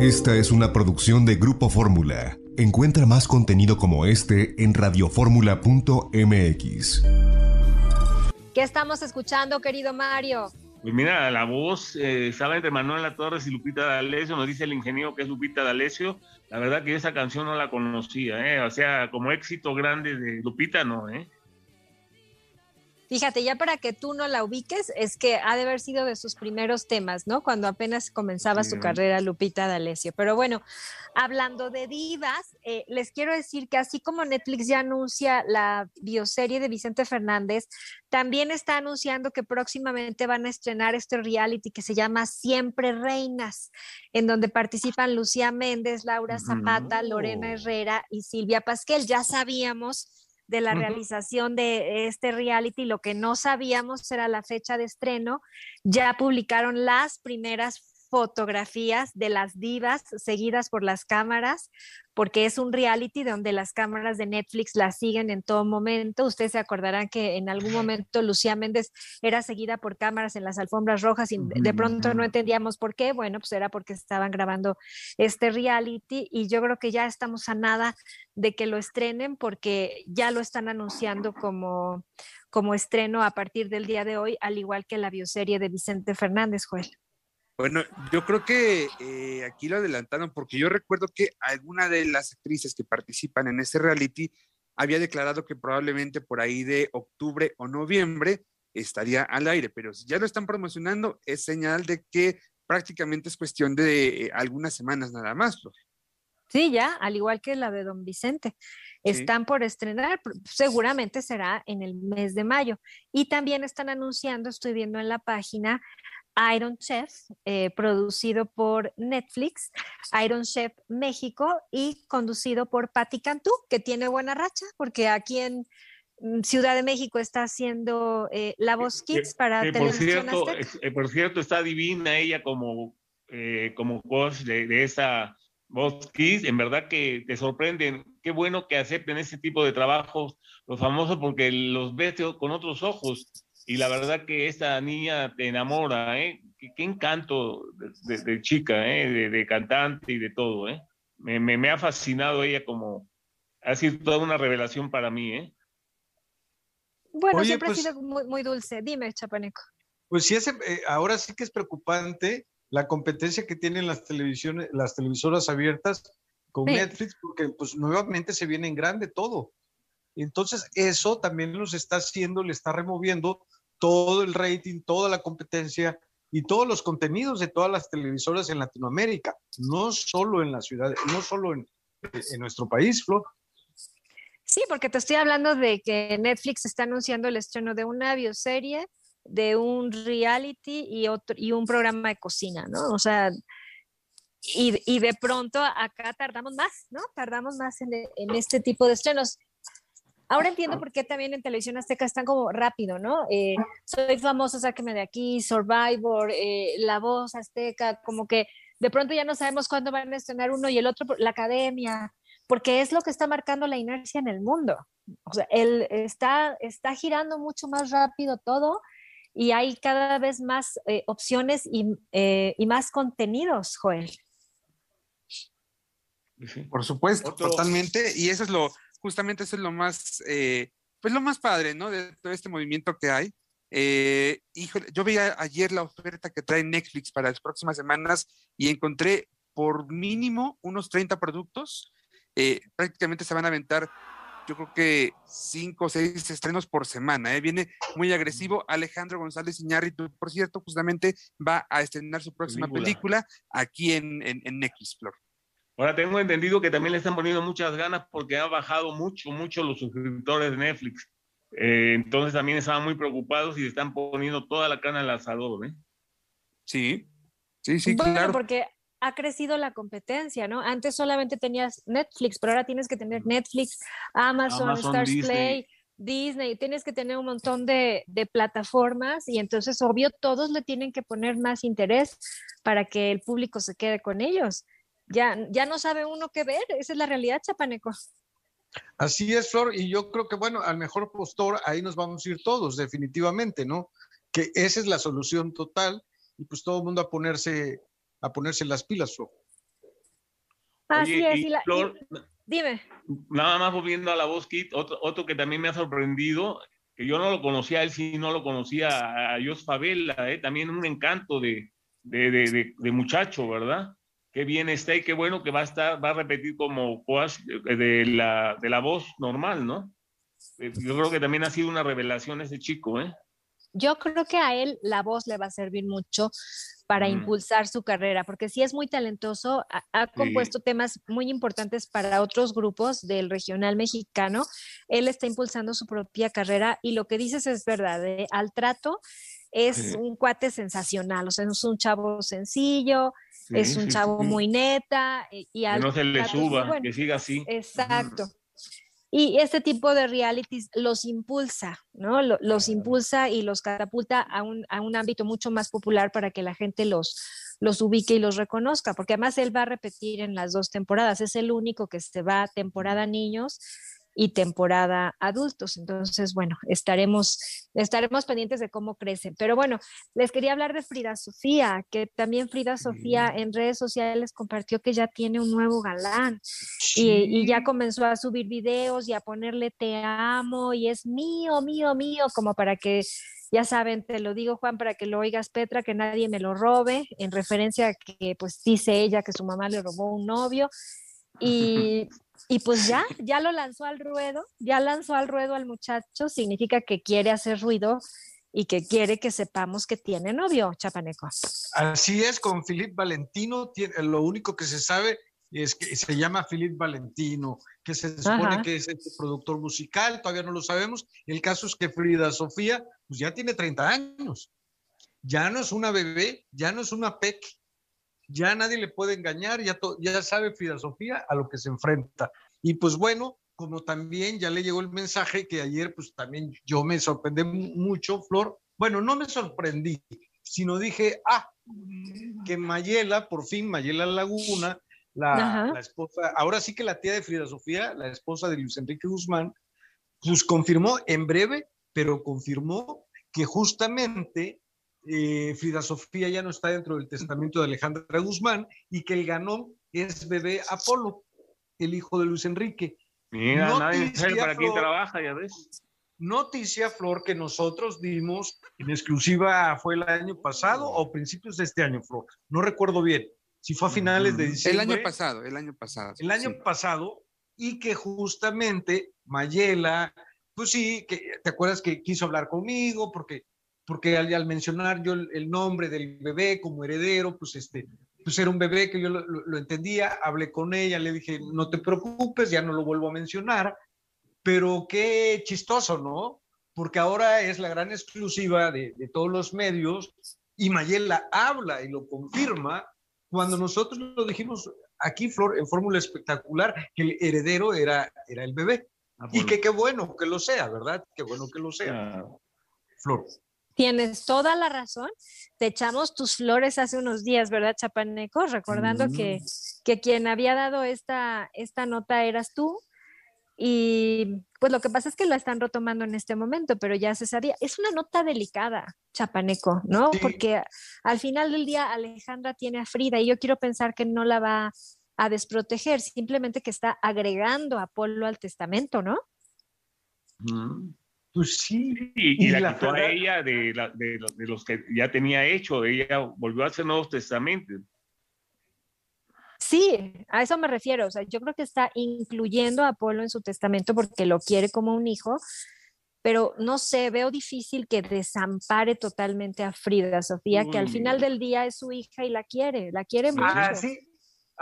Esta es una producción de Grupo Fórmula. Encuentra más contenido como este en radioformula.mx. ¿Qué estamos escuchando, querido Mario? Pues mira, la voz sabe eh, estaba entre Manuela Torres y Lupita D'Alessio, nos dice el ingeniero que es Lupita D'Alessio. La verdad que esa canción no la conocía, ¿eh? o sea, como éxito grande de Lupita, no, ¿eh? Fíjate, ya para que tú no la ubiques, es que ha de haber sido de sus primeros temas, ¿no? Cuando apenas comenzaba su carrera Lupita D'Alessio. Pero bueno, hablando de divas, eh, les quiero decir que así como Netflix ya anuncia la bioserie de Vicente Fernández, también está anunciando que próximamente van a estrenar este reality que se llama Siempre Reinas, en donde participan Lucía Méndez, Laura Zapata, Lorena Herrera y Silvia Pasquel. Ya sabíamos de la realización de este reality. Lo que no sabíamos era la fecha de estreno. Ya publicaron las primeras fotografías de las divas seguidas por las cámaras, porque es un reality donde las cámaras de Netflix las siguen en todo momento. Ustedes se acordarán que en algún momento Lucía Méndez era seguida por cámaras en las alfombras rojas y de pronto no entendíamos por qué. Bueno, pues era porque estaban grabando este reality y yo creo que ya estamos a nada de que lo estrenen porque ya lo están anunciando como, como estreno a partir del día de hoy, al igual que la bioserie de Vicente Fernández, Joel. Bueno, yo creo que eh, aquí lo adelantaron porque yo recuerdo que alguna de las actrices que participan en ese reality había declarado que probablemente por ahí de octubre o noviembre estaría al aire, pero si ya lo están promocionando es señal de que prácticamente es cuestión de eh, algunas semanas nada más. Sí, ya, al igual que la de Don Vicente. Están por estrenar, seguramente será en el mes de mayo. Y también están anunciando, estoy viendo en la página, Iron Chef, eh, producido por Netflix, Iron Chef México y conducido por Patti Cantú, que tiene buena racha, porque aquí en mm, Ciudad de México está haciendo eh, La eh, Voz Kids para televisión por cierto, por cierto, está divina ella como, como coach de, de esa Voz Kids. En verdad que te sorprenden. Qué bueno que acepten ese tipo de trabajos los famosos, porque los ves con otros ojos y la verdad que esta niña te enamora, ¿eh? Qué, encanto de, chica, ¿eh? De, cantante y de todo, ¿eh? Me, ha fascinado ella como, ha sido toda una revelación para mí, ¿eh? Bueno, siempre ha pues sido muy, dulce. Dime, Chapaneco. Pues sí, eh, ahora sí que es preocupante la competencia que tienen las televisiones, las televisoras abiertas con Netflix, porque pues nuevamente se viene en grande todo. Entonces, eso también nos está haciendo, le está removiendo todo el rating, toda la competencia y todos los contenidos de todas las televisoras en Latinoamérica, no solo en la ciudad, no solo en, nuestro país, Flo. Sí, porque te estoy hablando de que Netflix está anunciando el estreno de una bioserie, de un reality y, otro, y un programa de cocina, ¿no? O sea, y, de pronto acá tardamos más, ¿no? Tardamos más en, en este tipo de estrenos. Ahora entiendo por qué también en televisión azteca están como rápido, ¿no? Eh, soy famoso, sáqueme de aquí, Survivor, eh, La Voz Azteca, como que de pronto ya no sabemos cuándo van a estrenar uno y el otro, la academia, porque es lo que está marcando la inercia en el mundo. O sea, él está, está girando mucho más rápido todo y hay cada vez más eh, opciones y, más contenidos, Joel. Por supuesto, totalmente. Y eso es lo, justamente eso es lo más, eh, pues lo más padre, ¿no? De todo este movimiento que hay. Eh, híjole, yo veía ayer la oferta que trae Netflix para las próximas semanas y encontré por mínimo unos 30 productos. Eh, prácticamente se van a aventar, yo creo que 5 o 6 estrenos por semana. Viene muy agresivo. Alejandro González Iñárritu, por cierto, justamente va a estrenar su próxima película, aquí en, en, en Netflix, Flor. Ahora tengo entendido que también le están poniendo muchas ganas porque ha bajado mucho, mucho los suscriptores de Netflix. Eh, entonces también estaban muy preocupados y están poniendo toda la cana al asador. ¿eh? Sí, sí, sí. Bueno, porque ha crecido la competencia, ¿no? Antes solamente tenías Netflix, pero ahora tienes que tener Netflix, Amazon, Amazon Disney. Play, Disney, tienes que tener un montón de, de, plataformas y entonces, obvio, todos le tienen que poner más interés para que el público se quede con ellos ya, no sabe uno qué ver, esa es la realidad, Chapaneco. Así es, Flor, y yo creo que, bueno, al mejor postor ahí nos vamos a ir todos, definitivamente, ¿no? Que esa es la solución total y pues todo el mundo a ponerse, a ponerse las pilas, Flor. Así es, y, Flor, dime. Nada más volviendo a la voz, Kit, otro, que también me ha sorprendido, que yo no lo conocía, él si no lo conocía, a Jos Favela, ¿eh? también un encanto de muchacho, ¿verdad? qué bien está y qué bueno que va a estar, va a repetir como de la, de la voz normal, ¿no? Eh, yo creo que también ha sido una revelación ese chico, ¿eh? Yo creo que a él la voz le va a servir mucho para impulsar su carrera, porque si es muy talentoso, ha, compuesto temas muy importantes para otros grupos del regional mexicano, él está impulsando su propia carrera y lo que dices es verdad, ¿eh? al trato es un cuate sensacional, o sea, es un chavo sencillo, es un chavo muy neta. Eh, y, no se le suba, que siga así. Exacto. Y este tipo de realities los impulsa, ¿no? Los, impulsa y los catapulta a un, a un, ámbito mucho más popular para que la gente los, los ubique y los reconozca, porque además él va a repetir en las dos temporadas, es el único que se va a temporada niños y temporada adultos. Entonces, bueno, estaremos, estaremos pendientes de cómo crecen. Pero bueno, les quería hablar de Frida Sofía, que también Frida Sofía mm. en redes sociales compartió que ya tiene un nuevo galán y, y, ya comenzó a subir videos y a ponerle te amo y es mío, mío, mío, como para que... Ya saben, te lo digo Juan para que lo oigas Petra, que nadie me lo robe, en referencia a que pues dice ella que su mamá le robó un novio. Y y pues ya, ya lo lanzó al ruedo, ya lanzó al ruedo al muchacho, significa que quiere hacer ruido y que quiere que sepamos que tiene novio, Chapaneco. Así es, con Filip Valentino, lo único que se sabe es que se llama Filip Valentino, que se supone que es el este productor musical, todavía no lo sabemos. El caso es que Frida Sofía, pues ya tiene 30 años, ya no es una bebé, ya no es una PEC, ya nadie le puede engañar, ya, sabe ya sabe filosofía a lo que se enfrenta. Y pues bueno, como también ya le llegó el mensaje que ayer pues también yo me sorprendí mucho, Flor, bueno, no me sorprendí, sino dije, ah, que Mayela, por fin Mayela Laguna, la, la, esposa, ahora sí que la tía de Frida Sofía, la esposa de Luis Enrique Guzmán, pues confirmó en breve, pero confirmó que justamente eh, Frida Sofía ya no está dentro del testamento de Alejandra Guzmán y que el ganón es bebé Apolo, el hijo de Luis Enrique. Mira, nadie para quién trabaja, ya ves. Noticia, Flor, que nosotros dimos en exclusiva fue el año pasado o principios de este año, Flor. No recuerdo bien si fue a finales de diciembre. El año pasado, el año pasado. El año pasado, y que justamente Mayela, pues sí, que, ¿te acuerdas que quiso hablar conmigo? Porque porque al, mencionar yo el, nombre del bebé como heredero, pues este, pues era un bebé que yo lo, entendía, hablé con ella, le dije, no te preocupes, ya no lo vuelvo a mencionar, pero qué chistoso, ¿no? Porque ahora es la gran exclusiva de, todos los medios y Mayela habla y lo confirma cuando nosotros lo dijimos aquí, Flor, en fórmula espectacular, que el heredero era, era el bebé. Ah, y que qué bueno que lo sea, ¿verdad? Qué bueno que lo sea. Flor. Tienes toda la razón. Te echamos tus flores hace unos días, ¿verdad, Chapaneco? Recordando que, mm. que, quien había dado esta, esta nota eras tú. Y pues lo que pasa es que la están retomando en este momento, pero ya se sabía. Es una nota delicada, Chapaneco, ¿no? Porque al final del día Alejandra tiene a Frida y yo quiero pensar que no la va a desproteger, simplemente que está agregando a Polo al testamento, ¿no? Mm. Pues y, la, quitó a ella de, los, que ya tenía hecho. Ella volvió a hacer nuevos testamentos. Sí, a eso me refiero. O sea, yo creo que está incluyendo a Apolo en su testamento porque lo quiere como un hijo, pero no sé, veo difícil que desampare totalmente a Frida Sofía, que al final del día es su hija y la quiere, la quiere mucho.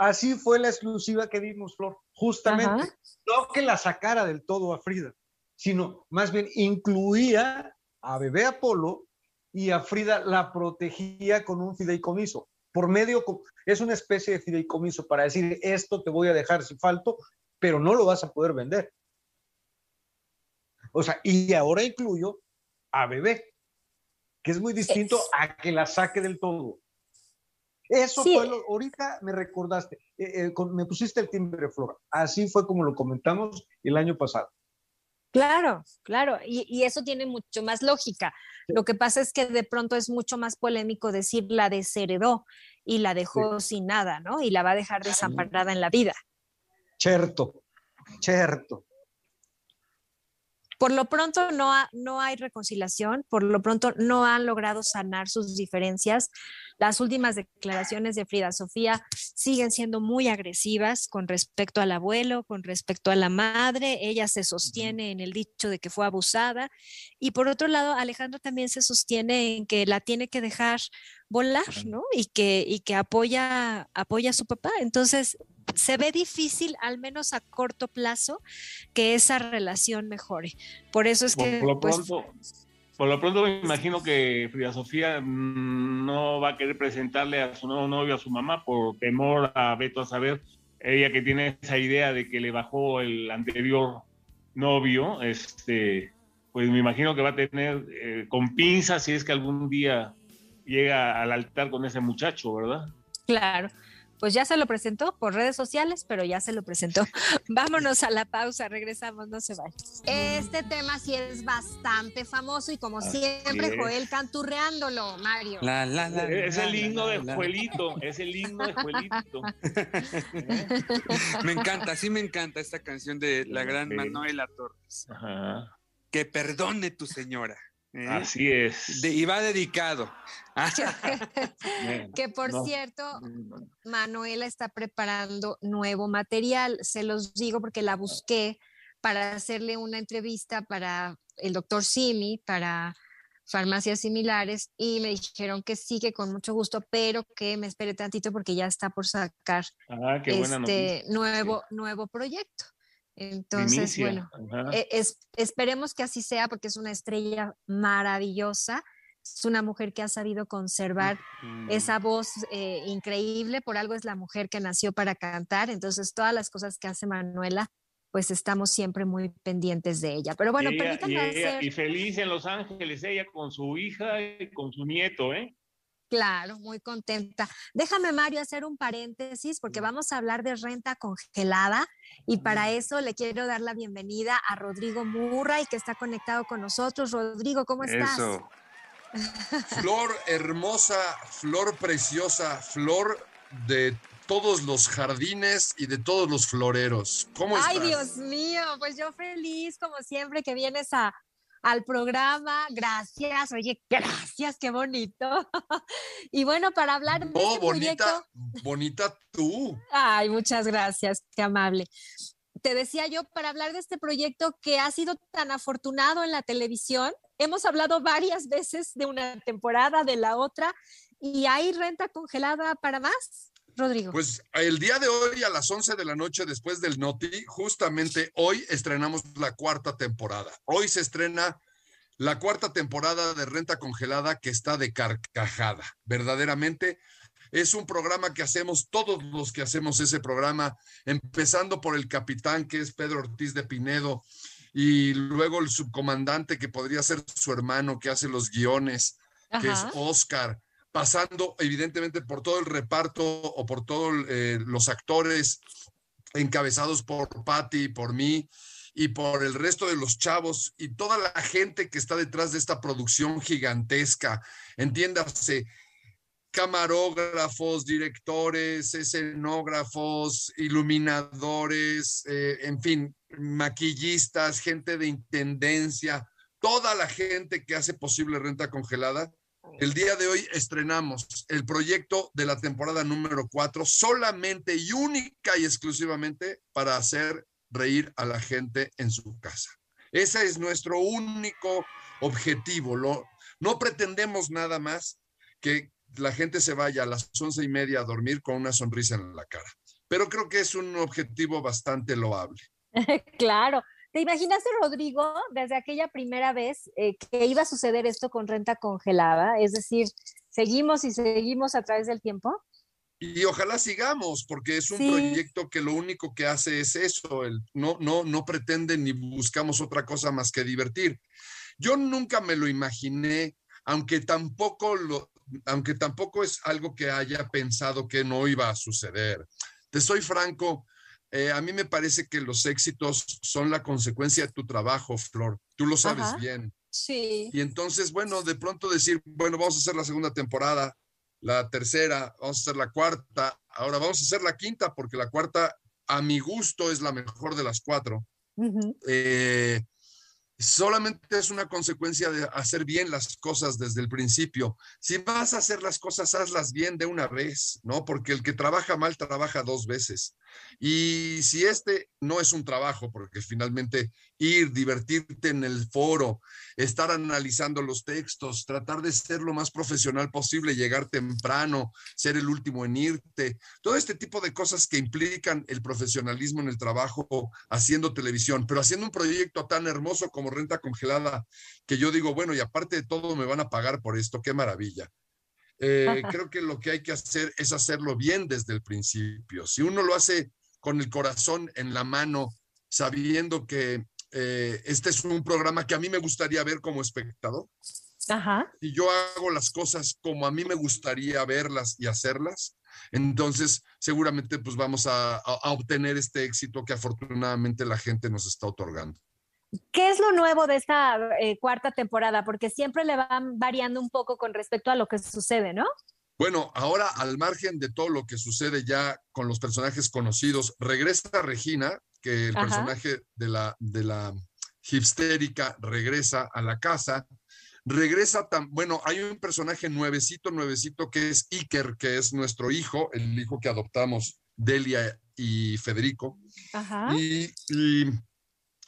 Así, fue la exclusiva que dimos, Flor, justamente. No que la sacara del todo a Frida sino más bien incluía a Bebé Apolo y a Frida la protegía con un fideicomiso. Por medio, es una especie de fideicomiso para decir, esto te voy a dejar si falto, pero no lo vas a poder vender. O sea, y ahora incluyo a Bebé, que es muy distinto a que la saque del todo. Eso fue lo, ahorita me recordaste, eh, eh, me pusiste el timbre, flor Así fue como lo comentamos el año pasado. Claro, claro, y, eso tiene mucho más lógica. Lo que pasa es que de pronto es mucho más polémico decir la desheredó y la dejó sin nada, ¿no? Y la va a dejar desamparada en la vida. Cierto, cierto. Por lo pronto no, no hay reconciliación, por lo pronto no han logrado sanar sus diferencias. Las últimas declaraciones de Frida Sofía siguen siendo muy agresivas con respecto al abuelo, con respecto a la madre. Ella se sostiene en el dicho de que fue abusada. Y por otro lado, Alejandro también se sostiene en que la tiene que dejar volar, ¿no? Y que, y que apoya, apoya a su papá. Entonces, se ve difícil, al menos a corto plazo, que esa relación mejore. Por eso es que... Pues por lo pronto, me imagino que Frida Sofía mm, no va a querer presentarle a su nuevo novio, a su mamá, por temor a Beto a saber, ella que tiene esa idea de que le bajó el anterior novio, este, pues me imagino que va a tener eh, con pinzas si es que algún día llega al altar con ese muchacho, ¿verdad? Claro pues ya se lo presentó por redes sociales, pero ya se lo presentó. Vámonos a la pausa, regresamos, no se vayan. Este tema sí es bastante famoso y como siempre, Joel canturreándolo, Mario. es el himno de Juelito, es el himno de Juelito. me encanta, sí me encanta esta canción de la gran Manuela Torres. Que perdone tu señora. ¿Eh? Así es. y va dedicado. que por cierto, Manuela está preparando nuevo material. Se los digo porque la busqué para hacerle una entrevista para el doctor Simi, para farmacias similares, y me dijeron que sí, que con mucho gusto, pero que me espere tantito porque ya está por sacar ah, este nuevo, nuevo proyecto. Entonces, bueno, e, esperemos que así sea porque es una estrella maravillosa. Es una mujer que ha sabido conservar esa voz eh, increíble. Por algo es la mujer que nació para cantar. Entonces, todas las cosas que hace Manuela, pues estamos siempre muy pendientes de ella. Pero bueno, y feliz en Los Ángeles, ella con su hija y con su nieto, ¿eh? Claro, muy contenta. Déjame, Mario, hacer un paréntesis porque vamos a hablar de renta congelada y para eso le quiero dar la bienvenida a Rodrigo Murray que está conectado con nosotros. Rodrigo, ¿cómo estás? Flor hermosa, flor preciosa, flor de todos los jardines y de todos los floreros. ¿Cómo estás? Ay, Dios mío, pues yo feliz como siempre que vienes a al programa. Gracias, oye, gracias, qué bonito. y bueno, para hablar oh, bonita, bonita tú. Ay, muchas gracias, qué amable. Te decía yo, para hablar de este proyecto que ha sido tan afortunado en la televisión, hemos hablado varias veces de una temporada, de la otra, y hay renta congelada para más. Rodrigo. Pues el día de hoy a las 11 de la noche después del Noti, justamente hoy estrenamos la cuarta temporada. Hoy se estrena la cuarta temporada de Renta Congelada que está de carcajada. Verdaderamente es un programa que hacemos todos los que hacemos ese programa, empezando por el capitán que es Pedro Ortiz de Pinedo y luego el subcomandante que podría ser su hermano que hace los guiones, que es Oscar pasando evidentemente por todo el reparto o por todos eh, los actores encabezados por Patty, por mí y por el resto de los chavos y toda la gente que está detrás de esta producción gigantesca. Entiéndase, camarógrafos, directores, escenógrafos, iluminadores, eh, en fin, maquillistas, gente de intendencia, toda la gente que hace posible renta congelada el día de hoy estrenamos el proyecto de la temporada número 4 solamente y única y exclusivamente para hacer reír a la gente en su casa. Ese es nuestro único objetivo. no pretendemos nada más que la gente se vaya a las once y media a dormir con una sonrisa en la cara. Pero creo que es un objetivo bastante loable. claro, ¿Te imaginaste, Rodrigo, desde aquella primera vez eh, que iba a suceder esto con renta congelada? Es decir, ¿seguimos y seguimos a través del tiempo? Y ojalá sigamos, porque es un proyecto que lo único que hace es eso, no, no, no pretende ni buscamos otra cosa más que divertir. Yo nunca me lo imaginé, aunque tampoco, lo, aunque tampoco es algo que haya pensado que no iba a suceder. Te soy franco, eh, a mí me parece que los éxitos son la consecuencia de tu trabajo, Flor. Tú lo sabes bien. Sí. Y entonces, bueno, de pronto decir, bueno, vamos a hacer la segunda temporada, la tercera, vamos a hacer la cuarta, ahora vamos a hacer la quinta, porque la cuarta, a mi gusto, es la mejor de las cuatro. Eh, solamente es una consecuencia de hacer bien las cosas desde el principio. Si vas a hacer las cosas, hazlas bien de una vez, ¿no? Porque el que trabaja mal trabaja dos veces. Y si este no es un trabajo, porque finalmente ir, divertirte en el foro, estar analizando los textos, tratar de ser lo más profesional posible, llegar temprano, ser el último en irte, todo este tipo de cosas que implican el profesionalismo en el trabajo haciendo televisión, pero haciendo un proyecto tan hermoso como Renta Congelada, que yo digo, bueno, y aparte de todo me van a pagar por esto, qué maravilla. Eh, creo que lo que hay que hacer es hacerlo bien desde el principio. Si uno lo hace con el corazón en la mano, sabiendo que eh, este es un programa que a mí me gustaría ver como espectador, y yo hago las cosas como a mí me gustaría verlas y hacerlas, entonces seguramente pues vamos a obtener este éxito que afortunadamente la gente nos está otorgando. ¿Qué es lo nuevo de esta eh, cuarta temporada? Porque siempre le van variando un poco con respecto a lo que sucede, ¿no? Bueno, ahora al margen de todo lo que sucede ya con los personajes conocidos, regresa Regina, que el personaje de la, de la hipstérica regresa a la casa. Regresa tan, bueno, hay un personaje nuevecito, nuevecito que es Iker, que es nuestro hijo, el hijo que adoptamos Delia y Federico. Ajá. y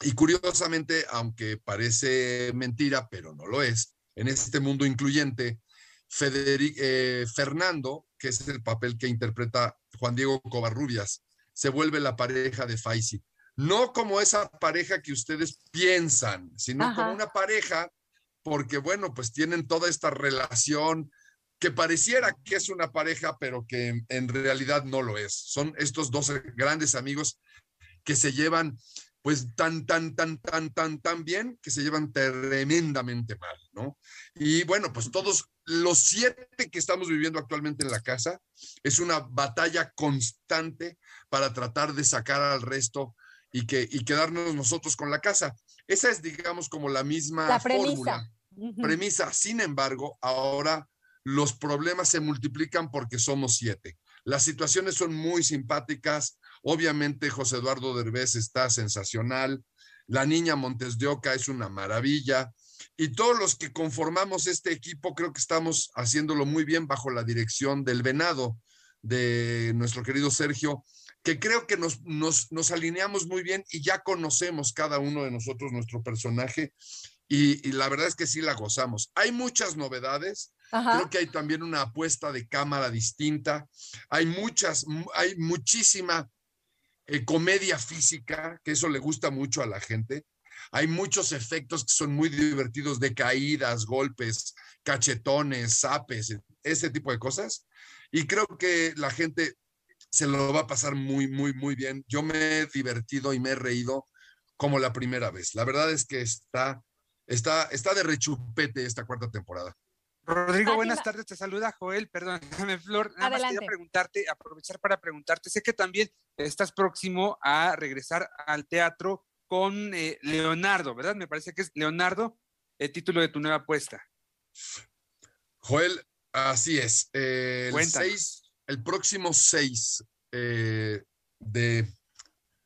y curiosamente, aunque parece mentira, pero no lo es, en este mundo incluyente, eh, Fernando, que es el papel que interpreta Juan Diego Covarrubias, se vuelve la pareja de Faisy. No como esa pareja que ustedes piensan, sino como una pareja, porque bueno, pues tienen toda esta relación que pareciera que es una pareja, pero que en realidad no lo es. Son estos dos grandes amigos que se llevan pues tan, tan, tan, tan, tan, tan bien que se llevan tremendamente mal, ¿no? Y bueno, pues todos los siete que estamos viviendo actualmente en la casa es una batalla constante para tratar de sacar al resto y, que, y quedarnos nosotros con la casa. Esa es, digamos, como la misma la premisa. fórmula. Premisa, sin embargo, ahora los problemas se multiplican porque somos siete. Las situaciones son muy simpáticas, Obviamente José Eduardo Derbez está sensacional, la niña Montes de Oca es una maravilla y todos los que conformamos este equipo creo que estamos haciéndolo muy bien bajo la dirección del Venado, de nuestro querido Sergio, que creo que nos, alineamos muy bien y ya conocemos cada uno de nosotros nuestro personaje y, la verdad es que sí la gozamos. Hay muchas novedades, Creo que hay también una apuesta de cámara distinta. Hay muchas, hay muchísima eh, comedia física, que eso le gusta mucho a la gente. Hay muchos efectos que son muy divertidos de caídas, golpes, cachetones, zapes, e, ese tipo de cosas. Y creo que la gente se lo va a pasar muy, muy, muy bien. Yo me he divertido y me he reído como la primera vez. La verdad es que está, está, está de rechupete esta cuarta temporada. Rodrigo, buenas tardes. Te saluda Joel, déjame Flor. Nada más quería preguntarte, aprovechar para preguntarte. Sé que también estás próximo a regresar al teatro con eh, Leonardo, ¿verdad? Me parece que es Leonardo el título de tu nueva apuesta. Joel, así es. Eh, el, próximo 6 eh, de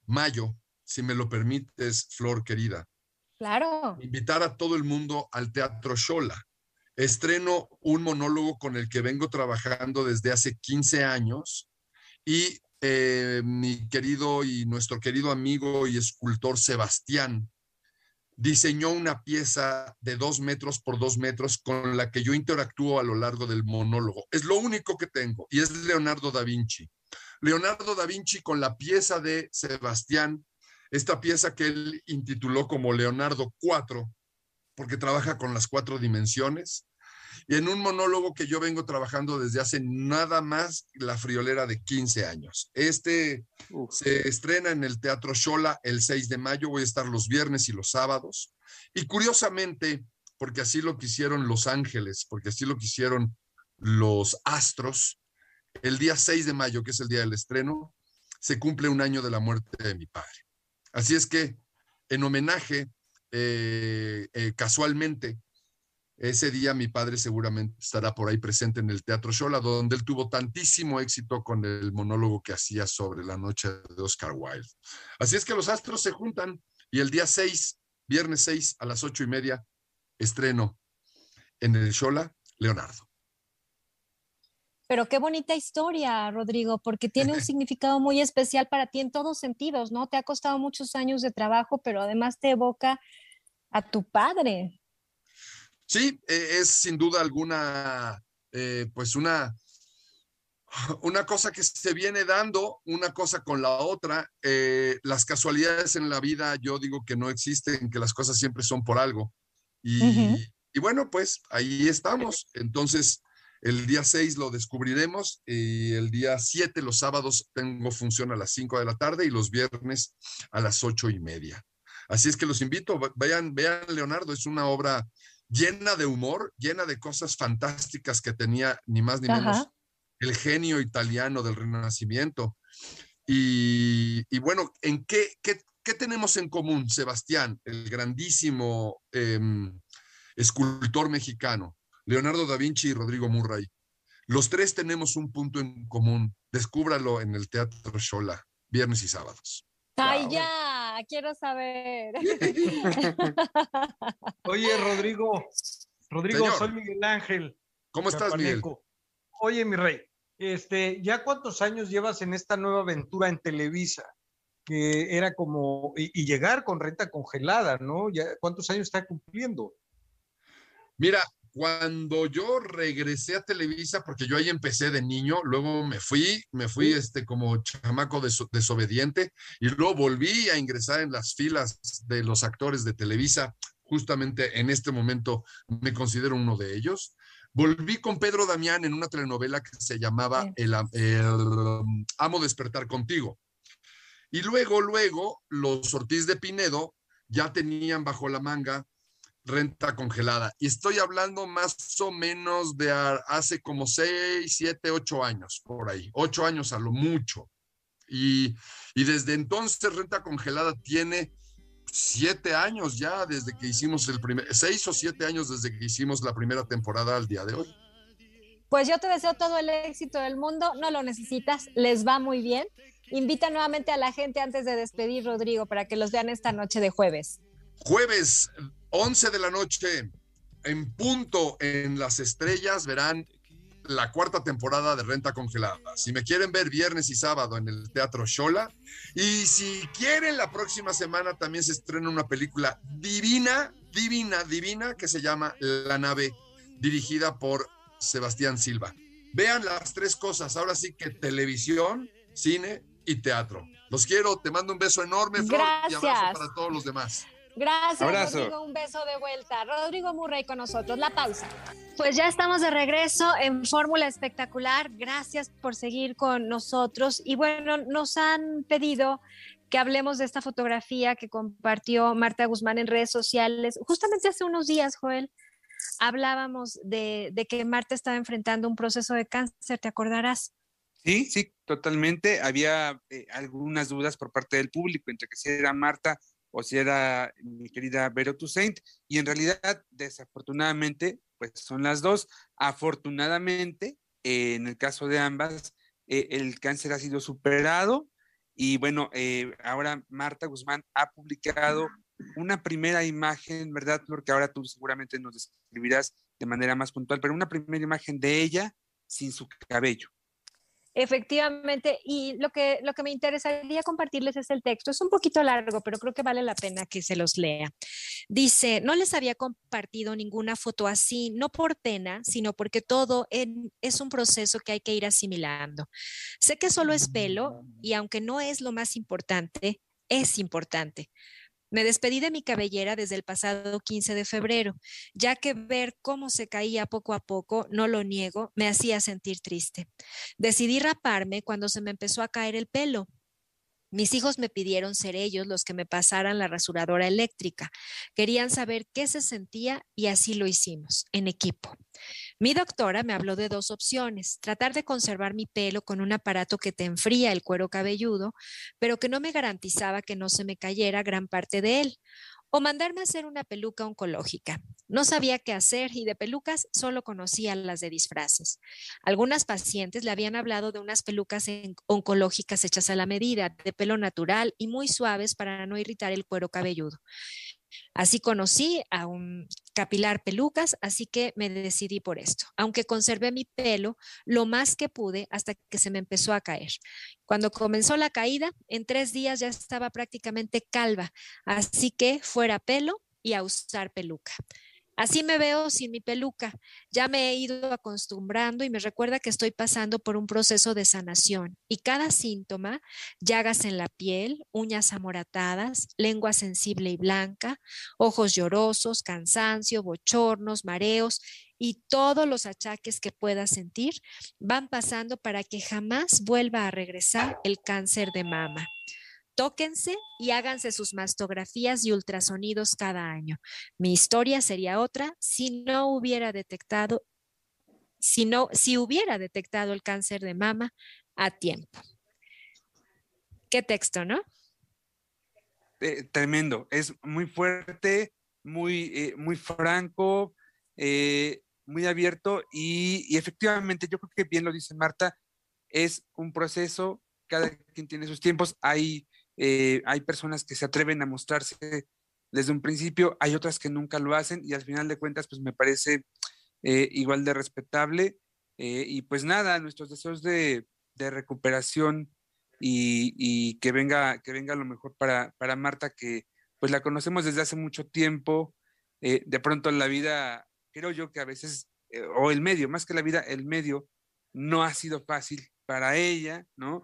mayo, si me lo permites, Flor querida. Claro. Invitar a todo el mundo al Teatro Shola estreno un monólogo con el que vengo trabajando desde hace 15 años y eh, mi querido y nuestro querido amigo y escultor Sebastián diseñó una pieza de dos metros por dos metros con la que yo interactúo a lo largo del monólogo. Es lo único que tengo y es Leonardo da Vinci. Leonardo da Vinci con la pieza de Sebastián, esta pieza que él intituló como Leonardo 4, porque trabaja con las cuatro dimensiones. Y en un monólogo que yo vengo trabajando desde hace nada más la friolera de 15 años. Este se estrena en el Teatro Shola el 6 de mayo, voy a estar los viernes y los sábados. Y curiosamente, porque así lo quisieron los ángeles, porque así lo quisieron los astros, el día 6 de mayo, que es el día del estreno, se cumple un año de la muerte de mi padre. Así es que, en homenaje eh, eh, casualmente, ese día mi padre seguramente estará por ahí presente en el Teatro Shola, donde él tuvo tantísimo éxito con el monólogo que hacía sobre la noche de Oscar Wilde. Así es que los astros se juntan y el día 6, viernes 6 a las 8 y media, estreno en el Shola, Leonardo. Pero qué bonita historia, Rodrigo, porque tiene un significado muy especial para ti en todos sentidos, ¿no? Te ha costado muchos años de trabajo, pero además te evoca a tu padre. Sí, e-, es sin duda alguna, eh, pues una, una cosa que se viene dando, una cosa con la otra. Eh, las casualidades en la vida, yo digo que no existen, que las cosas siempre son por algo. Y, y bueno, pues ahí estamos. Entonces, el día 6 lo descubriremos y el día 7, los sábados, tengo función a las 5 de la tarde y los viernes a las 8 y media. Así es que los invito, vean, vean Leonardo, es una obra llena de humor, llena de cosas fantásticas que tenía ni más ni menos el genio italiano del Renacimiento. Y, bueno, ¿en qué, qué, tenemos en común, Sebastián, el grandísimo em, escultor mexicano? Leonardo da Vinci y Rodrigo Murray. Los tres tenemos un punto en común. Descúbralo en el Teatro Shola, viernes y sábados. ¡Ay, ya! Quiero saber. Oye, Rodrigo. Rodrigo, soy Miguel Ángel. ¿Cómo estás, Miguel? Oye, mi rey. Este, ¿ya cuántos años llevas en esta nueva aventura en Televisa? Que era como, y, llegar con renta congelada, ¿no? ¿Ya ¿Cuántos años está cumpliendo? Mira, cuando yo regresé a Televisa, porque yo ahí empecé de niño, luego me fui, me fui este, como chamaco desobediente y luego volví a ingresar en las filas de los actores de Televisa. Justamente en este momento me considero uno de ellos. Volví con Pedro Damián en una telenovela que se llamaba el Amo despertar contigo. Y luego, luego, los Ortiz de Pinedo ya tenían bajo la manga renta congelada. Y estoy hablando más o menos de hace como seis, siete, ocho años, por ahí, Ocho años a lo mucho. Y, desde entonces renta congelada tiene siete años ya desde que hicimos el primer, seis o siete años desde que hicimos la primera temporada al día de hoy. Pues yo te deseo todo el éxito del mundo, no lo necesitas, les va muy bien. Invita nuevamente a la gente antes de despedir, Rodrigo, para que los vean esta noche de jueves. Jueves, 11 de la noche, en punto en las estrellas, verán la cuarta temporada de Renta Congelada. Si me quieren ver viernes y sábado en el Teatro Shola. Y si quieren, la próxima semana también se estrena una película divina, divina, divina, que se llama La nave, dirigida por Sebastián Silva. Vean las tres cosas. Ahora sí que televisión, cine y teatro. Los quiero, te mando un beso enorme, Flor, y abrazo para todos los demás. Gracias, Rodrigo. Un beso de vuelta. Rodrigo Murray con nosotros. La pausa. Pues ya estamos de regreso en Fórmula Espectacular. Gracias por seguir con nosotros. Y bueno, nos han pedido que hablemos de esta fotografía que compartió Marta Guzmán en redes sociales. Justamente hace unos días, Joel, hablábamos de, que Marta estaba enfrentando un proceso de cáncer, ¿te acordarás? Sí, sí, totalmente. Había eh, algunas dudas por parte del público entre que si era Marta o si era mi querida Vero Toussaint, y en realidad, desafortunadamente, pues son las dos. Afortunadamente, en el caso de ambas, eh, el cáncer ha sido superado y bueno, eh, ahora Marta Guzmán ha publicado una primera imagen, ¿verdad, porque ahora tú seguramente nos describirás de manera más puntual, pero una primera imagen de ella sin su cabello. Efectivamente, y lo que, lo que me interesaría compartirles es el texto. Es un poquito largo, pero creo que vale la pena que se los lea. Dice, no les había compartido ninguna foto así, no por pena, sino porque todo es un proceso que hay que ir asimilando. Sé que solo es pelo y aunque no es lo más importante, es importante. Me despedí de mi cabellera desde el pasado 15 de febrero, ya que ver cómo se caía poco a poco, no lo niego, me hacía sentir triste. Decidí raparme cuando se me empezó a caer el pelo. Mis hijos me pidieron ser ellos los que me pasaran la rasuradora eléctrica. Querían saber qué se sentía y así lo hicimos, en equipo. Mi doctora me habló de dos opciones, tratar de conservar mi pelo con un aparato que te enfría el cuero cabelludo, pero que no me garantizaba que no se me cayera gran parte de él, o mandarme a hacer una peluca oncológica. No sabía qué hacer y de pelucas solo conocía las de disfraces. Algunas pacientes le habían hablado de unas pelucas oncológicas hechas a la medida, de pelo natural y muy suaves para no irritar el cuero cabelludo. Así conocí a un capilar pelucas, así que me decidí por esto. Aunque conservé mi pelo lo más que pude hasta que se me empezó a caer. Cuando comenzó la caída, en tres días ya estaba prácticamente calva, así que fuera pelo y a usar peluca. Así me veo sin mi peluca. Ya me he ido acostumbrando y me recuerda que estoy pasando por un proceso de sanación. Y cada síntoma, llagas en la piel, uñas amoratadas, lengua sensible y blanca, ojos llorosos, cansancio, bochornos, mareos y todos los achaques que pueda sentir, van pasando para que jamás vuelva a regresar el cáncer de mama tóquense y háganse sus mastografías y ultrasonidos cada año. Mi historia sería otra si no hubiera detectado, si no, si hubiera detectado el cáncer de mama a tiempo. Qué texto, ¿no? Eh, tremendo, es muy fuerte, muy, eh, muy franco, eh, muy abierto y, y efectivamente, yo creo que bien lo dice Marta, es un proceso, cada quien tiene sus tiempos, hay eh, hay personas que se atreven a mostrarse desde un principio, hay otras que nunca lo hacen y al final de cuentas pues me parece eh, igual de respetable eh, y pues nada, nuestros deseos de, recuperación y, que venga que venga lo mejor para, Marta que pues la conocemos desde hace mucho tiempo de pronto en la vida creo yo que a veces o el medio más que la vida el medio no ha sido fácil para ella no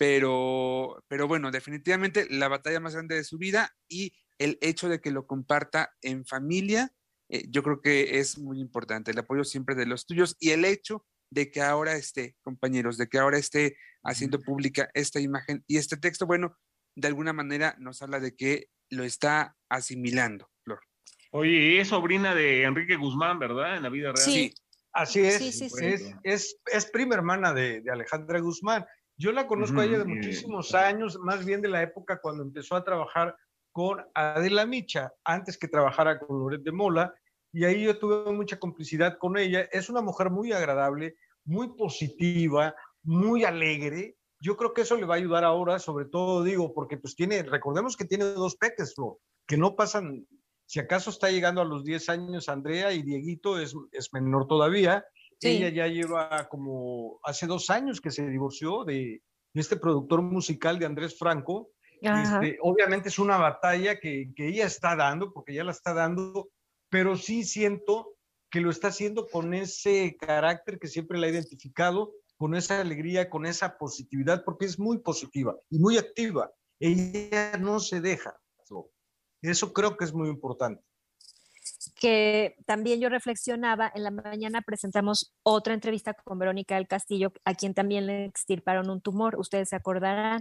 pero, pero bueno, definitivamente la batalla más grande de su vida y el hecho de que lo comparta en familia, eh, yo creo que es muy importante, el apoyo siempre de los tuyos y el hecho de que ahora esté, compañeros, de que ahora esté haciendo pública esta imagen y este texto, bueno, de alguna manera nos habla de que lo está asimilando, Flor. Oye, es sobrina de Enrique Guzmán, ¿verdad? En la vida real. Sí, así es. es, prima hermana de, Alejandra Guzmán. Yo la conozco a ella de muchísimos años, más bien de la época cuando empezó a trabajar con Adela Micha, antes que trabajara con Loret de Mola, y ahí yo tuve mucha complicidad con ella. Es una mujer muy agradable, muy positiva, muy alegre. Yo creo que eso le va a ayudar ahora, sobre todo digo, porque pues tiene, recordemos que tiene dos peques, que no pasan, si acaso está llegando a los 10 años Andrea y Dieguito es menor todavía, ella ya lleva como hace dos años que se divorció de, este productor musical de Andrés Franco. Este, obviamente es una batalla que, ella está dando, porque ella la está dando, pero sí siento que lo está haciendo con ese carácter que siempre la ha identificado, con esa alegría, con esa positividad, porque es muy positiva y muy activa. Ella no se deja. Eso creo que es muy importante que también yo reflexionaba, en la mañana presentamos otra entrevista con Verónica del Castillo, a quien también le extirparon un tumor, ustedes se acordarán,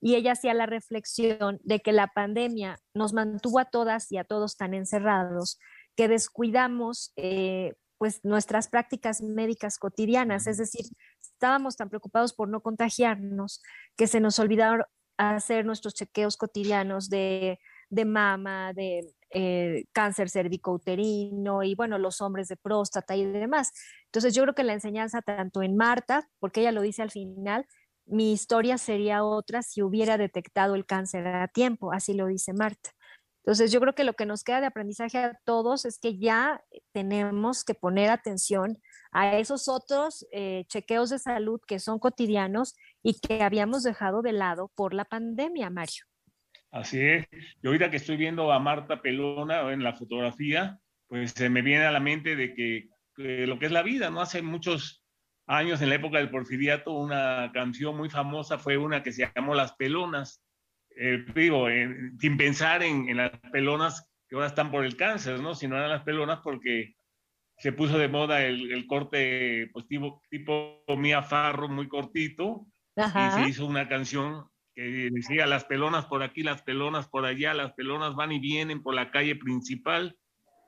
y ella hacía la reflexión de que la pandemia nos mantuvo a todas y a todos tan encerrados que descuidamos eh, pues nuestras prácticas médicas cotidianas, es decir, estábamos tan preocupados por no contagiarnos que se nos olvidaron hacer nuestros chequeos cotidianos de, de mama, de eh, cáncer cervicouterino y bueno, los hombres de próstata y demás. Entonces yo creo que la enseñanza tanto en Marta, porque ella lo dice al final, mi historia sería otra si hubiera detectado el cáncer a tiempo, así lo dice Marta. Entonces yo creo que lo que nos queda de aprendizaje a todos es que ya tenemos que poner atención a esos otros eh, chequeos de salud que son cotidianos y que habíamos dejado de lado por la pandemia, Mario. Así es. Y ahorita que estoy viendo a Marta Pelona en la fotografía, pues se me viene a la mente de que, lo que es la vida, ¿no? Hace muchos años, en la época del porfiriato, una canción muy famosa fue una que se llamó Las Pelonas. digo, sin pensar en, las pelonas que ahora están por el cáncer, ¿no? Sino eran las pelonas porque se puso de moda el, corte pues, tipo, tipo Mía Farro, muy cortito, y se hizo una canción que decía las pelonas por aquí, las pelonas por allá, las pelonas van y vienen por la calle principal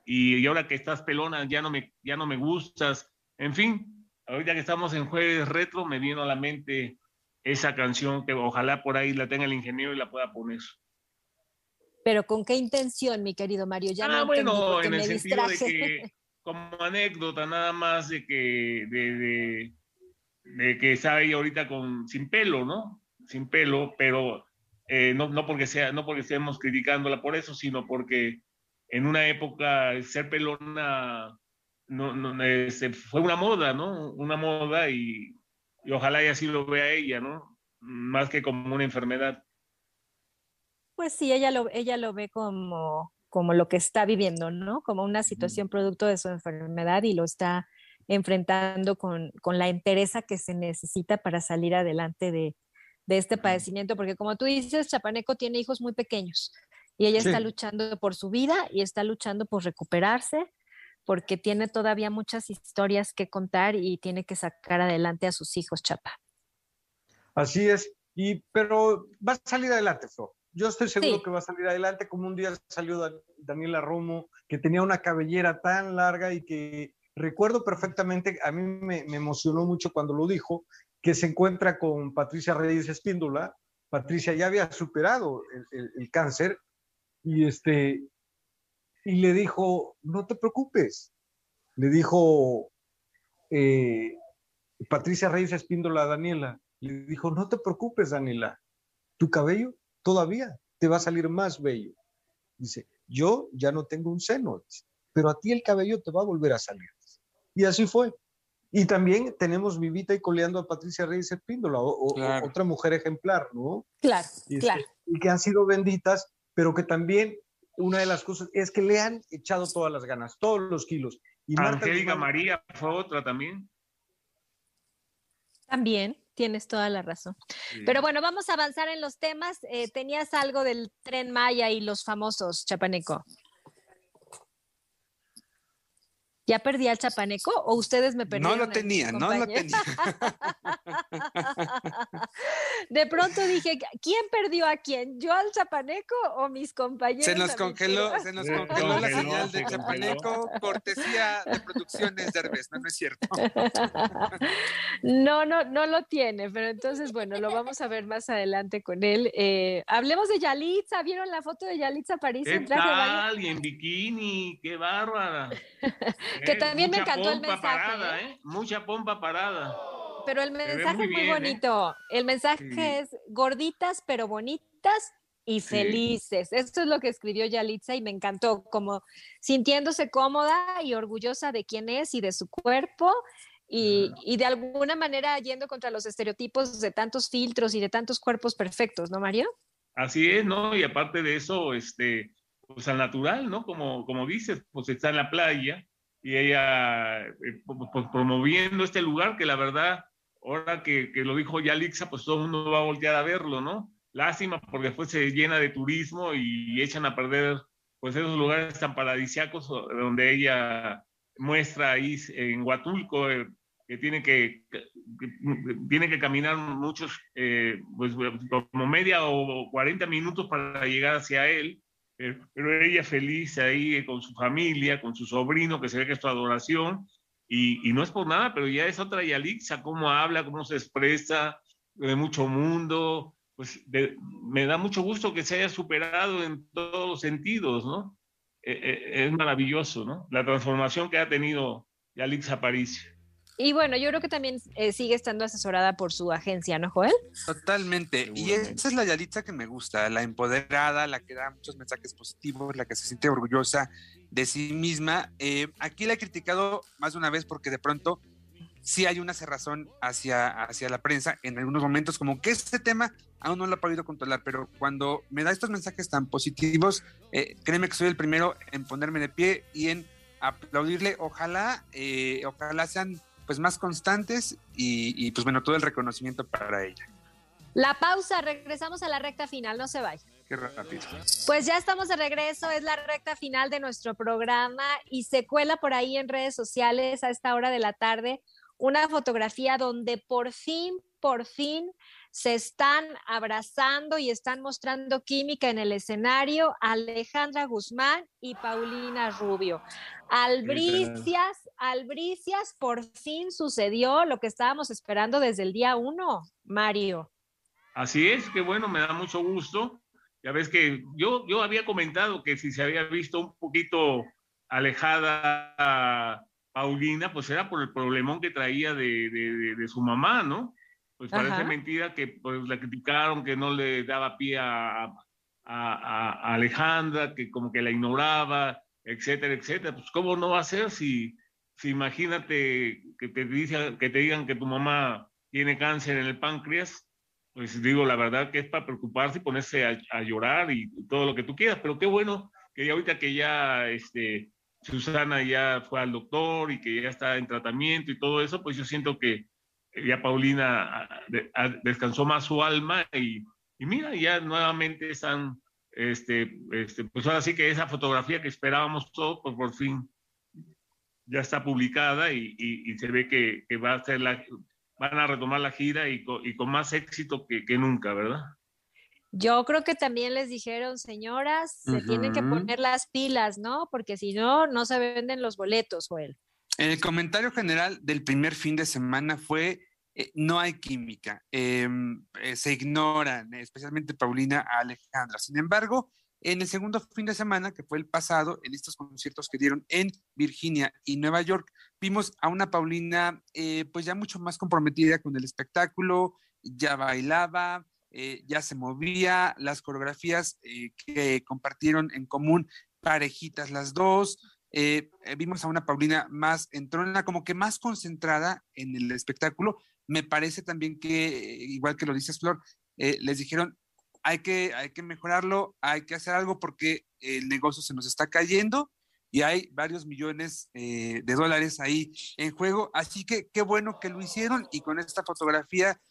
y, ahora que estás pelona ya no me ya no me gustas. En fin, ahorita que estamos en jueves retro me vino a la mente esa canción que ojalá por ahí la tenga el ingeniero y la pueda poner. Pero con qué intención, mi querido Mario? Ya ah, bueno, en el sentido de que como anécdota nada más de que de, que está ahí ahorita con sin pelo, ¿no? sin pelo, pero eh, no, porque sea, no porque estemos criticándola por eso, sino porque en una época ser pelona este, fue una moda, ¿no? Una moda y, ojalá y así lo vea ella, ¿no? Más que como una enfermedad. Pues sí, ella lo, ella lo ve como, como lo que está viviendo, ¿no? Como una situación producto de su enfermedad y lo está enfrentando con, con la entereza que se necesita para salir adelante de, de este padecimiento, porque como tú dices, Chapaneco tiene hijos muy pequeños y ella está luchando por su vida y está luchando por recuperarse, porque tiene todavía muchas historias que contar y tiene que sacar adelante a sus hijos, Chapa. Así es, y, pero va a salir adelante, Yo estoy seguro que va a salir adelante, como un día salió Daniela Romo, que tenía una cabellera tan larga y que recuerdo perfectamente, a mí me, me emocionó mucho cuando lo dijo, que se encuentra con Patricia Reyes Espíndola. Patricia ya había superado el, cáncer y, este, y le dijo, no te preocupes. Le dijo eh, Patricia Reyes Espíndola a Daniela, le dijo, no te preocupes, Daniela, tu cabello todavía te va a salir más bello. Dice, yo ya no tengo un seno, pero a ti el cabello te va a volver a salir. Y así fue. Y también tenemos vivita y coleando a Patricia Reyes Espíndola, o, otra mujer ejemplar, ¿no? Claro, claro. Y que han sido benditas, pero que también una de las cosas es que le han echado todas las ganas, todos los kilos. Y Angélica María fue otra también. También, tienes toda la razón. Pero bueno, vamos a avanzar en los temas. Eh, tenías algo del tren Maya y los famosos, Chapaneco. ¿Ya perdí al chapaneco o ustedes me perdieron? No lo tenía, no lo tenía. de pronto dije, ¿quién perdió a quién? ¿Yo al chapaneco o mis compañeros? Se nos congeló, se nos congeló la señal del chapaneco, cortesía de producciones de cerveza, no, es cierto. no, no, no lo tiene, pero entonces, bueno, lo vamos a ver más adelante con él. Eh, hablemos de Yalitza, ¿vieron la foto de Yalitza París? ¿Qué en traje tal? Y en bikini, qué bárbara. que eh, también me encantó el mensaje. ¿eh? ¿eh? Mucha pompa parada. Pero el mensaje muy es muy bonito. El mensaje es gorditas pero bonitas y felices. Eso Esto es lo que escribió Yalitza y me encantó, como sintiéndose cómoda y orgullosa de quién es y de su cuerpo. Y, de alguna manera yendo contra los estereotipos de tantos filtros y de tantos cuerpos perfectos, ¿no, Mario? Así es, ¿no? Y aparte de eso, este, pues al natural, ¿no? Como, como dices, pues está en la playa, y ella eh, eh, promoviendo este lugar que la verdad, ahora que, lo dijo ya Lixa, pues todo el mundo va a voltear a verlo, ¿no? Lástima porque después se llena de turismo y echan a perder pues esos lugares tan paradisiacos donde ella muestra ahí en Huatulco, eh, que tiene que, tiene que caminar muchos, pues como media o 40 minutos para llegar hacia él, pero ella feliz ahí eh, con su familia, con su sobrino, que se ve que es su adoración, y, no es por nada, pero ya es otra Yalixa, cómo habla, cómo se expresa, de mucho mundo, pues me da mucho gusto que se haya superado en todos los sentidos, ¿no? Eh, eh, es maravilloso, ¿no? La transformación que ha tenido Yalixa París. Y bueno, yo creo que también eh, sigue estando asesorada por su agencia, ¿no, Joel? Totalmente. Y esa es la Yalitza que me gusta, la empoderada, la que da muchos mensajes positivos, la que se siente orgullosa de sí misma. Eh, aquí la he criticado más de una vez porque de pronto sí hay una cerrazón hacia, hacia la prensa en algunos momentos, como que este tema aún no lo ha podido controlar, pero cuando me da estos mensajes tan positivos, eh, créeme que soy el primero en ponerme de pie y en aplaudirle. Ojalá, ojalá sean pues más constantes y, pues bueno, todo el reconocimiento para ella. La pausa, regresamos a la recta final, no se vaya. Qué rápido. Pues ya estamos de regreso, es la recta final de nuestro programa y se cuela por ahí en redes sociales a esta hora de la tarde una fotografía donde por fin, por fin se están abrazando y están mostrando química en el escenario Alejandra Guzmán y Paulina Rubio. Albricias, albricias, por fin sucedió lo que estábamos esperando desde el día uno, Mario. Así es, que bueno, me da mucho gusto. Ya ves que yo, yo había comentado que si se había visto un poquito alejada a Paulina, pues era por el problemón que traía de su mamá, ¿no? pues parece mentira que pues, la criticaron, que no le daba pie a, a, Alejandra, que como que la ignoraba, etcétera, etcétera. Pues cómo no va a ser si, si imagínate que te, dice, que te digan que tu mamá tiene cáncer en el páncreas, pues digo, la verdad que es para preocuparse y ponerse a, llorar y todo lo que tú quieras, pero qué bueno que ahorita que ya este, Susana ya fue al doctor y que ya está en tratamiento y todo eso, pues yo siento que ya Paulina descansó más su alma y, mira, ya nuevamente están, este, este, pues ahora sí que esa fotografía que esperábamos todo pues por fin ya está publicada y, se ve que, va a ser la, van a retomar la gira y con, más éxito que, nunca, ¿verdad? Yo creo que también les dijeron, señoras, se tienen que poner las pilas, ¿no? Porque si no, no se venden los boletos, Joel. El comentario general del primer fin de semana fue eh, no hay química, em, eh, se ignoran, especialmente Paulina a Alejandra. Sin embargo, en el segundo fin de semana, que fue el pasado, en estos conciertos que dieron en Virginia y Nueva York, vimos a una Paulina eh, pues ya mucho más comprometida con el espectáculo, ya bailaba, ya se movía, las coreografías que compartieron en común, parejitas las dos, vimos a una Paulina más entrona, como que más concentrada en el espectáculo me parece también que, eh, igual que lo dices, Flor, eh, les dijeron, hay que, hay que mejorarlo, hay que hacer algo porque el negocio se nos está cayendo y hay varios millones eh, de dólares ahí en juego. Así que qué bueno que lo hicieron y con esta fotografía,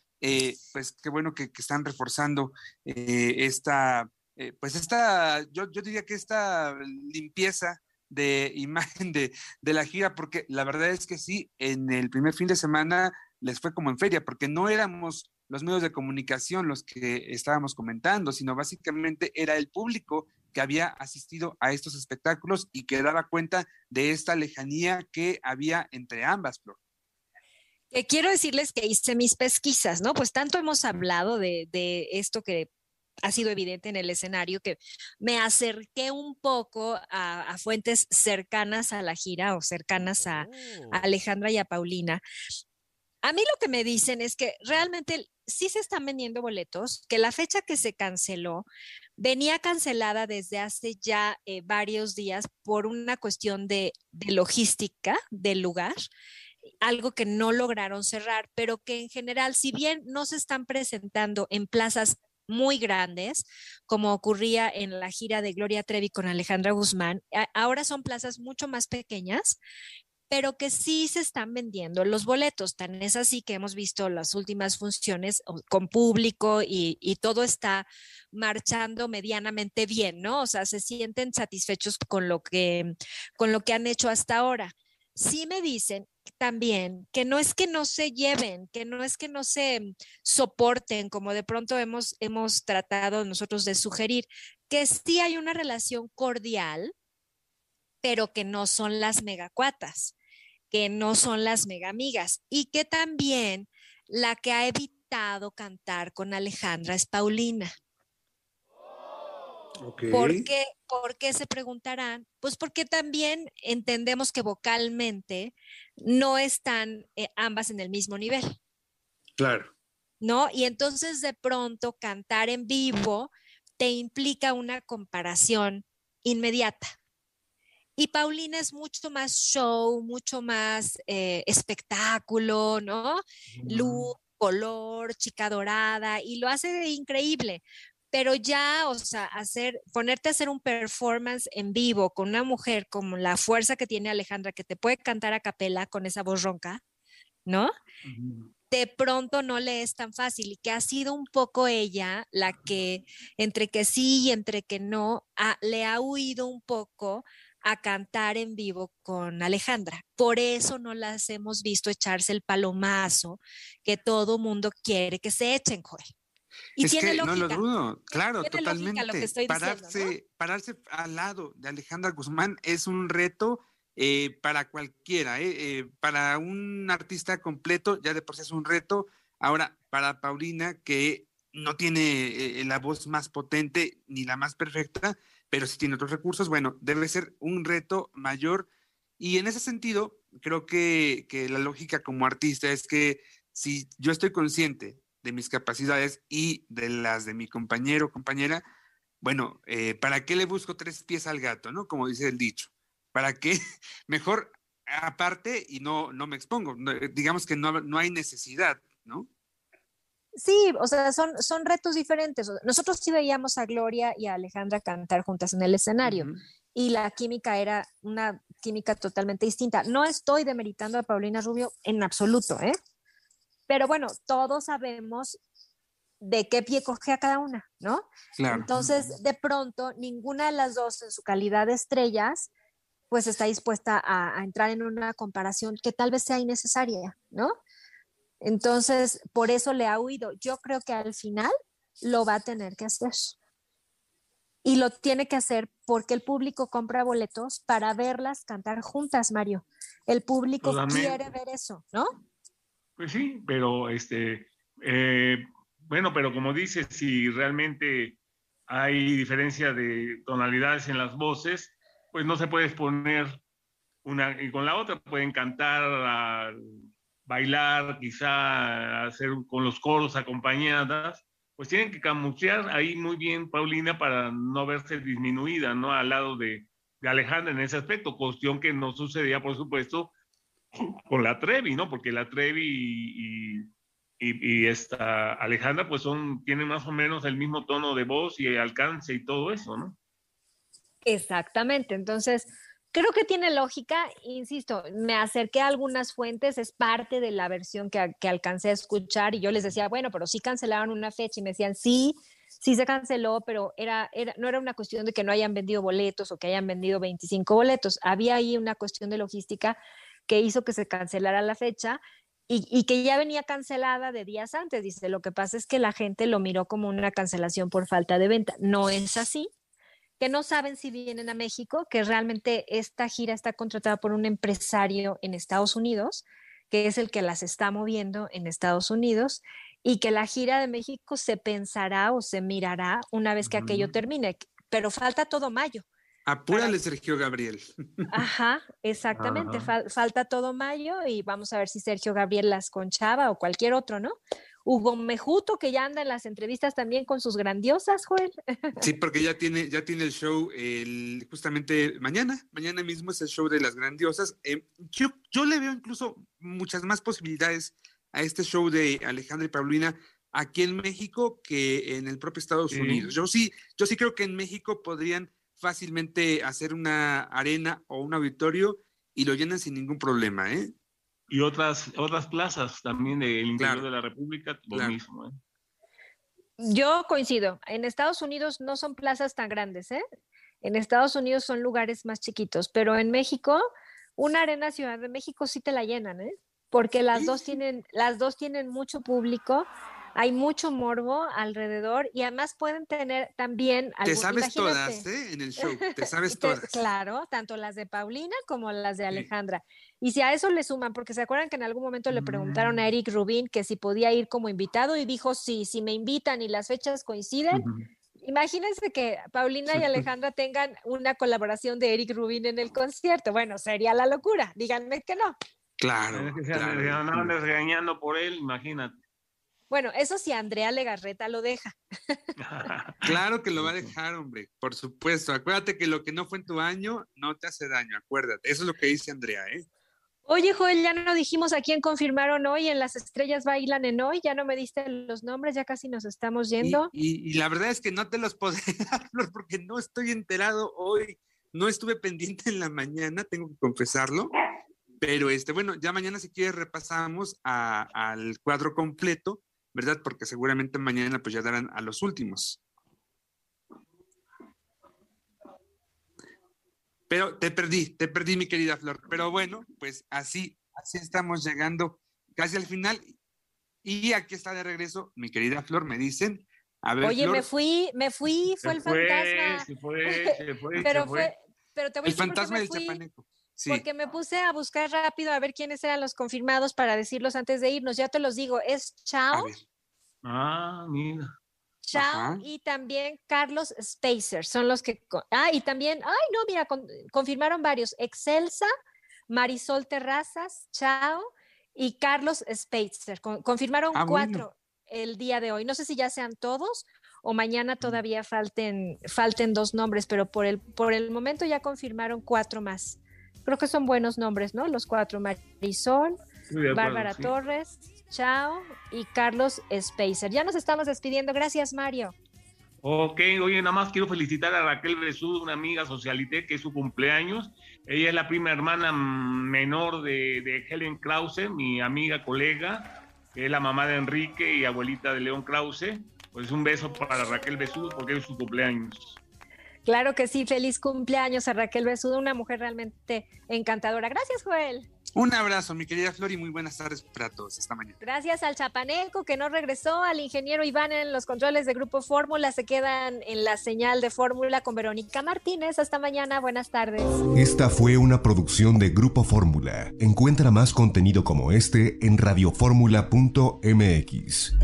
pues qué bueno que, están reforzando esta, pues esta, yo, yo, diría que esta limpieza de imagen de, de, la gira, porque la verdad es que sí, en el primer fin de semana les fue como en feria, porque no éramos los medios de comunicación los que estábamos comentando, sino básicamente era el público que había asistido a estos espectáculos y que daba cuenta de esta lejanía que había entre ambas, Flor. quiero decirles que hice mis pesquisas, ¿no? Pues tanto hemos hablado de, esto que ha sido evidente en el escenario que me acerqué un poco a, fuentes cercanas a la gira o cercanas a, oh. Alejandra y a Paulina a mí lo que me dicen es que realmente sí se están vendiendo boletos, que la fecha que se canceló venía cancelada desde hace ya eh, varios días por una cuestión de, de logística del lugar algo que no lograron cerrar, pero que en general, si bien no se están presentando en plazas muy grandes, como ocurría en la gira de Gloria Trevi con Alejandra Guzmán, ahora son plazas mucho más pequeñas pero que sí se están vendiendo los boletos. Tan es así que hemos visto las últimas funciones con público y, todo está marchando medianamente bien, ¿no? O sea, se sienten satisfechos con lo que, con lo que han hecho hasta ahora. Sí me dicen también que no es que no se lleven, que no es que no se soporten, como de pronto hemos, hemos tratado nosotros de sugerir, que sí hay una relación cordial, pero que no son las megacuatas que no son las mega amigas y que también la que ha evitado cantar con Alejandra es Paulina. ¿Por, qué, ¿Por, qué, se preguntarán? Pues porque también entendemos que vocalmente no están eh, ambas en el mismo nivel. Claro. ¿No? Y entonces de pronto cantar en vivo te implica una comparación inmediata. Y Paulina es mucho más show, mucho más eh, espectáculo, ¿no? Luz, color, chica dorada, y lo hace increíble. Pero ya, o sea, hacer, ponerte a hacer un performance en vivo con una mujer como la fuerza que tiene Alejandra, que te puede cantar a capela con esa voz ronca, ¿no? de pronto no le es tan fácil y que ha sido un poco ella la que entre que sí y entre que no le ha huido un poco a cantar en vivo con Alejandra. Por eso no las hemos visto echarse el palomazo que todo mundo quiere que se echen, Joel. Y tiene No lo claro, totalmente. pararse, al lado de Alejandra Guzmán es un reto eh, para cualquiera, eh, eh, para un artista completo, ya de por sí es un reto. Ahora, para Paulina, que no tiene la voz más potente ni la más perfecta, pero si tiene otros recursos, bueno, debe ser un reto mayor. Y en ese sentido, creo que, la lógica como artista es que si yo estoy consciente de mis capacidades y de las de mi compañero o compañera, bueno, eh, ¿para qué le busco tres pies al gato, no? Como dice el dicho. ¿Para qué? Mejor aparte y no, no me expongo. digamos que no, no hay necesidad, ¿no? Sí, o sea, son, son retos diferentes. Nosotros sí veíamos a Gloria y a Alejandra cantar juntas en el escenario y la química era una química totalmente distinta. No estoy demeritando a Paulina Rubio en absoluto, ¿eh? Pero bueno, todos sabemos de qué pie coge a cada una, ¿no? Claro. Entonces, de pronto, ninguna de las dos en su calidad de estrellas, pues está dispuesta a entrar en una comparación que tal vez sea innecesaria, ¿no? Entonces, por eso le ha huido. Yo creo que al final lo va a tener que hacer. Y lo tiene que hacer porque el público compra boletos para verlas cantar juntas, Mario. El público quiere ver eso, ¿no? Pues sí, pero este, eh, bueno, pero como dices, si realmente hay diferencia de tonalidades en las voces, pues no se puede exponer una y con la otra, pueden cantar al bailar, quizá hacer con los coros acompañadas, pues tienen que camuchear ahí muy bien Paulina para no verse disminuida, ¿no? Al lado de, Alejandra en ese aspecto, cuestión que no sucedía, por supuesto, con la Trevi, ¿no? Porque la Trevi y, y esta Alejandra, pues son, tienen más o menos el mismo tono de voz y alcance y todo eso, ¿no? Exactamente, entonces creo que tiene lógica, insisto, me acerqué a algunas fuentes, es parte de la versión que, que, alcancé a escuchar y yo les decía, bueno, pero sí cancelaron una fecha y me decían, sí, sí se canceló, pero era, era, no era una cuestión de que no hayan vendido boletos o que hayan vendido 25 boletos, había ahí una cuestión de logística que hizo que se cancelara la fecha. Y, y que ya venía cancelada de días antes, dice, lo que pasa es que la gente lo miró como una cancelación por falta de venta. No es así, que no saben si vienen a México, que realmente esta gira está contratada por un empresario en Estados Unidos, que es el que las está moviendo en Estados Unidos, y que la gira de México se pensará o se mirará una vez que aquello mm. termine, pero falta todo mayo. Apúrale, Sergio Gabriel. Ajá, exactamente. falta todo mayo y vamos a ver si Sergio Gabriel las conchaba o cualquier otro, ¿no? Hugo Mejuto, que ya anda en las entrevistas también con sus grandiosas, Joel. Sí, porque ya tiene, ya tiene el show el, justamente mañana, mañana mismo es el show de las grandiosas. Em, yo, le veo incluso muchas más posibilidades a este show de Alejandra y Paulina aquí en México que en el propio Estados Unidos. Yo sí, yo sí creo que en México podrían fácilmente hacer una arena o un auditorio y lo llenan sin ningún problema, ¿eh? Y otras, otras plazas también del interior de la República, lo mismo. ¿eh? Yo coincido. En Estados Unidos no son plazas tan grandes, ¿eh? En Estados Unidos son lugares más chiquitos, pero en México, una arena Ciudad de México sí te la llenan, ¿eh? Porque las dos tienen, las dos tienen mucho público hay mucho morbo alrededor y además pueden tener también... te sabes todas, ¿eh? En el show, te sabes todas. claro, tanto las de Paulina como las de Alejandra. Y si a eso le suman, porque se acuerdan que en algún momento le preguntaron a mm. Eric Rubín que si podía ir como invitado y dijo, sí, si me invitan y las fechas coinciden. Imagínense que Paulina y Alejandra tengan una colaboración de Eric Rubin en el concierto. Bueno, sería la locura. Díganme que no. Claro. claro. Se por él, imagínate. Bueno, eso sí, Andrea Legarreta lo deja. claro que lo va a dejar, hombre, por supuesto. Acuérdate que lo que no fue en tu año no te hace daño, acuérdate. Eso es lo que dice Andrea, ¿eh? Oye, Joel, ya no dijimos a quién confirmaron hoy en Las Estrellas Bailan en Hoy, ya no me diste los nombres, ya casi nos estamos yendo. Y, la verdad es que no te los puedo dar, porque no estoy enterado hoy, no estuve pendiente en la mañana, tengo que confesarlo, pero este, bueno, ya mañana si quieres repasamos al cuadro completo ¿verdad? Porque seguramente mañana pues ya darán a los últimos. Pero te perdí, te perdí mi querida Flor. Pero bueno, pues así, así estamos llegando casi al final. Y aquí está de regreso mi querida Flor, me dicen. A ver, Oye, me fui, me fui, fue el fantasma. Se fue, se fue, pero fue. Pero te voy a decir fantasma del chapaneco. Porque me puse a buscar rápido a ver quiénes eran los confirmados para decirlos antes de irnos. Ya te los digo, es Chao. Ah, mira. Chao y también Carlos Spacer son los que. Ah, y también, ay, no, mira, confirmaron varios: Excelsa, Marisol Terrazas, Chao y Carlos Spacer. confirmaron ah, cuatro el día de hoy. No sé si ya sean todos o mañana mm. todavía falten, falten dos nombres, pero por el, por el momento ya confirmaron cuatro más creo que son buenos nombres, ¿no? Los cuatro, Marisol, Bárbara Torres, Chao y Carlos Spacer. Ya nos estamos despidiendo. Gracias, Mario. Ok, oye, nada más quiero felicitar a Raquel Besú, una amiga socialité, que es su cumpleaños. Ella es la prima hermana menor de, de Helen Krause, mi amiga, colega, que es la mamá de Enrique y abuelita de León Krause. Pues un beso para Raquel Besú porque es su cumpleaños. Claro que sí, feliz cumpleaños a Raquel Besudo, una mujer realmente encantadora. Gracias, Joel. Un abrazo, mi querida Flori, y muy buenas tardes para todos esta mañana. Gracias al Chapaneco que no regresó, al ingeniero Iván en los controles de Grupo Fórmula. Se quedan en la señal de Fórmula con Verónica Martínez. Hasta mañana, buenas tardes. Esta fue una producción de Grupo Fórmula. Encuentra más contenido como este en radioformula.mx.